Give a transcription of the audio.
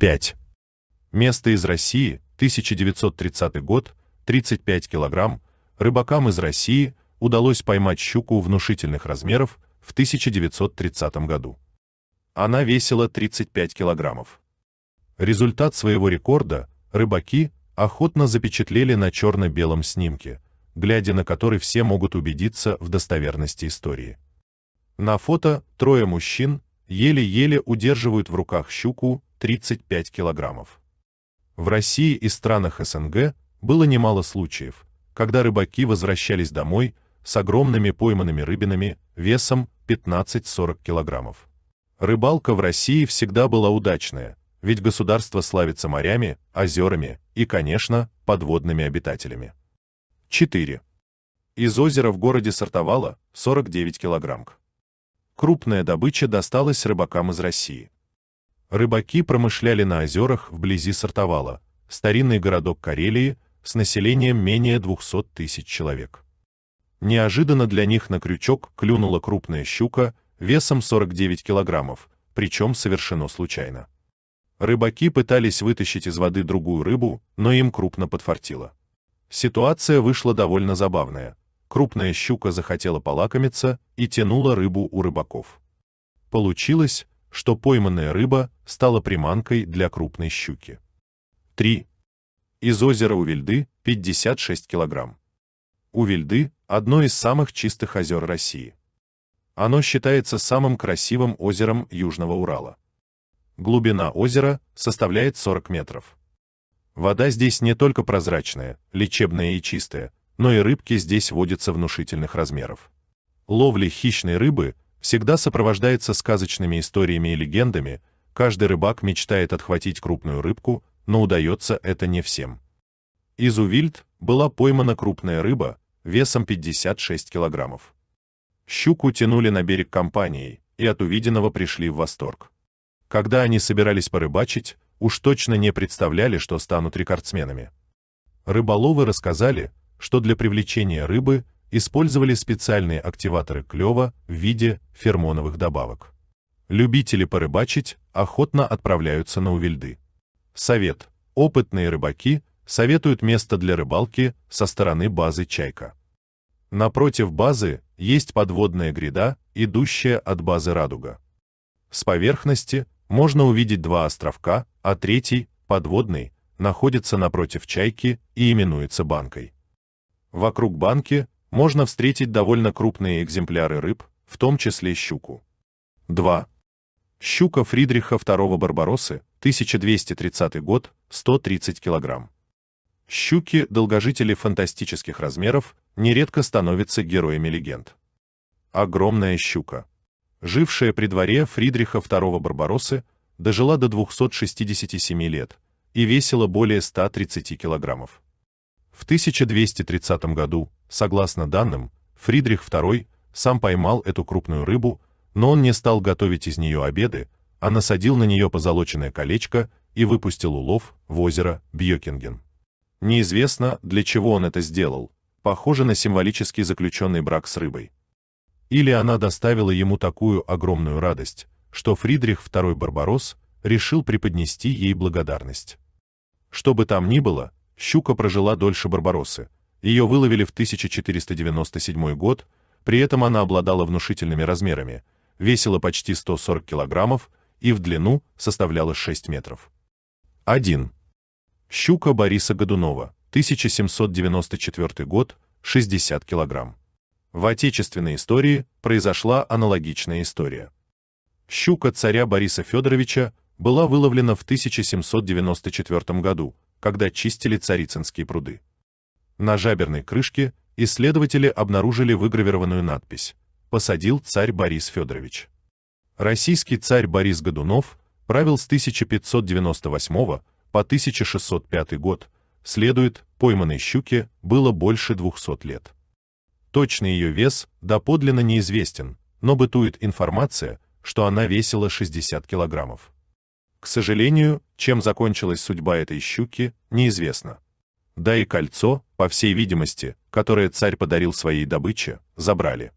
5. Место из России, 1930 год, 35 килограмм. Рыбакам из России удалось поймать щуку внушительных размеров в 1930 году. Она весила 35 килограммов. Результат своего рекорда рыбаки охотно запечатлели на черно-белом снимке, глядя на который все могут убедиться в достоверности истории. На фото трое мужчин еле-еле удерживают в руках щуку 35 килограммов. В России и странах СНГ было немало случаев, когда рыбаки возвращались домой с огромными пойманными рыбинами весом 15-40 килограммов. Рыбалка в России всегда была удачная, ведь государство славится морями, озерами и, конечно, подводными обитателями. 4. Из озера в городе Сартовала 49 килограмм. Крупная добыча досталась рыбакам из России. Рыбаки промышляли на озерах вблизи Сартовала, старинный городок Карелии с населением менее 200 тысяч человек. Неожиданно для них на крючок клюнула крупная щука весом 49 килограммов, причем совершено случайно. Рыбаки пытались вытащить из воды другую рыбу, но им крупно подфартило. Ситуация вышла довольно забавная. Крупная щука захотела полакомиться и тянула рыбу у рыбаков. Получилось, что пойманная рыба стала приманкой для крупной щуки. 3. Из озера Увельды 56 килограмм. Увельды – одно из самых чистых озер России. Оно считается самым красивым озером Южного Урала. Глубина озера составляет 40 метров. Вода здесь не только прозрачная, лечебная и чистая, но и рыбки здесь водятся внушительных размеров. Ловля хищной рыбы всегда сопровождается сказочными историями и легендами, Каждый рыбак мечтает отхватить крупную рыбку, но удается это не всем. Из Увильд была поймана крупная рыба весом 56 килограммов. Щуку тянули на берег компанией, и от увиденного пришли в восторг. Когда они собирались порыбачить, уж точно не представляли, что станут рекордсменами. Рыболовы рассказали, что для привлечения рыбы использовали специальные активаторы клёва в виде фермоновых добавок. Любители порыбачить охотно отправляются на Увельды. Совет. Опытные рыбаки советуют место для рыбалки со стороны базы «Чайка». Напротив базы есть подводная гряда, идущая от базы «Радуга». С поверхности можно увидеть два островка, а третий, подводный, находится напротив «Чайки» и именуется банкой. Вокруг банки можно встретить довольно крупные экземпляры рыб, в том числе щуку. 2. Щука Фридриха II Барбароссы, 1230 год, 130 кг. Щуки, долгожители фантастических размеров, нередко становятся героями легенд. Огромная щука, жившая при дворе Фридриха II Барбароссы, дожила до 267 лет и весила более 130 килограммов. В 1230 году, согласно данным, Фридрих II сам поймал эту крупную рыбу, но он не стал готовить из нее обеды, а насадил на нее позолоченное колечко и выпустил улов в озеро Бьёкинген. Неизвестно, для чего он это сделал, похоже на символический заключенный брак с рыбой. Или она доставила ему такую огромную радость, что Фридрих II Барбарос решил преподнести ей благодарность. Что бы там ни было, щука прожила дольше Барбаросы. Ее выловили в 1497 год, при этом она обладала внушительными размерами – весила почти 140 килограммов и в длину составляла 6 метров. 1. Щука Бориса Годунова, 1794 год, 60 килограмм. В отечественной истории произошла аналогичная история. Щука царя Бориса Федоровича была выловлена в 1794 году, когда чистили царицынские пруды. На жаберной крышке исследователи обнаружили выгравированную надпись посадил царь Борис Федорович. Российский царь Борис Годунов правил с 1598 по 1605 год, следует, пойманной щуке было больше 200 лет. Точный ее вес доподлинно неизвестен, но бытует информация, что она весила 60 килограммов. К сожалению, чем закончилась судьба этой щуки, неизвестно. Да и кольцо, по всей видимости, которое царь подарил своей добыче, забрали.